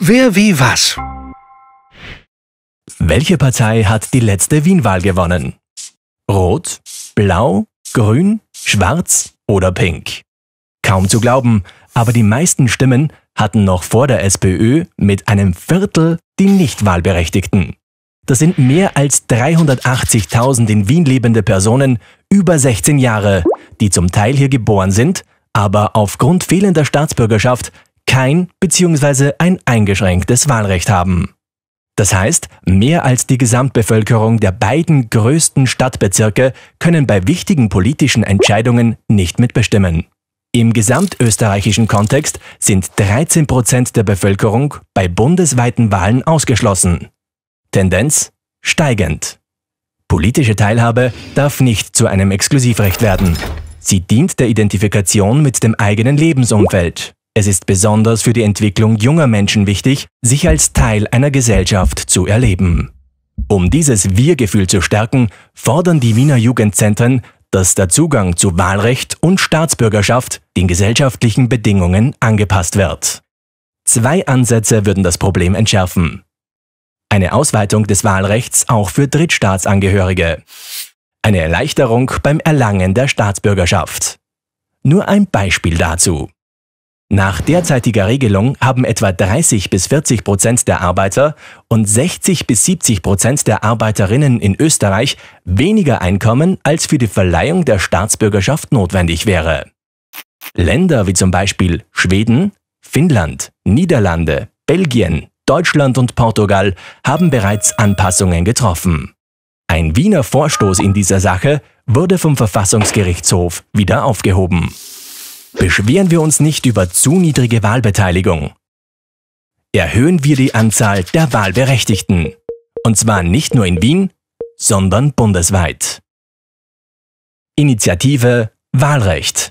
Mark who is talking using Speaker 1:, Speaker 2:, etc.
Speaker 1: Wer wie was? Welche Partei hat die letzte Wienwahl gewonnen? Rot, Blau, Grün, Schwarz oder Pink? Kaum zu glauben, aber die meisten Stimmen hatten noch vor der SPÖ mit einem Viertel die Nichtwahlberechtigten. Das sind mehr als 380.000 in Wien lebende Personen über 16 Jahre, die zum Teil hier geboren sind, aber aufgrund fehlender Staatsbürgerschaft kein bzw. ein eingeschränktes Wahlrecht haben. Das heißt, mehr als die Gesamtbevölkerung der beiden größten Stadtbezirke können bei wichtigen politischen Entscheidungen nicht mitbestimmen. Im gesamtösterreichischen Kontext sind 13 Prozent der Bevölkerung bei bundesweiten Wahlen ausgeschlossen. Tendenz steigend. Politische Teilhabe darf nicht zu einem Exklusivrecht werden. Sie dient der Identifikation mit dem eigenen Lebensumfeld. Es ist besonders für die Entwicklung junger Menschen wichtig, sich als Teil einer Gesellschaft zu erleben. Um dieses Wir-Gefühl zu stärken, fordern die Wiener Jugendzentren, dass der Zugang zu Wahlrecht und Staatsbürgerschaft den gesellschaftlichen Bedingungen angepasst wird. Zwei Ansätze würden das Problem entschärfen. Eine Ausweitung des Wahlrechts auch für Drittstaatsangehörige. Eine Erleichterung beim Erlangen der Staatsbürgerschaft. Nur ein Beispiel dazu. Nach derzeitiger Regelung haben etwa 30 bis 40 Prozent der Arbeiter und 60 bis 70 Prozent der Arbeiterinnen in Österreich weniger Einkommen, als für die Verleihung der Staatsbürgerschaft notwendig wäre. Länder wie zum Beispiel Schweden, Finnland, Niederlande, Belgien, Deutschland und Portugal haben bereits Anpassungen getroffen. Ein Wiener Vorstoß in dieser Sache wurde vom Verfassungsgerichtshof wieder aufgehoben. Beschweren wir uns nicht über zu niedrige Wahlbeteiligung. Erhöhen wir die Anzahl der Wahlberechtigten. Und zwar nicht nur in Wien, sondern bundesweit. Initiative Wahlrecht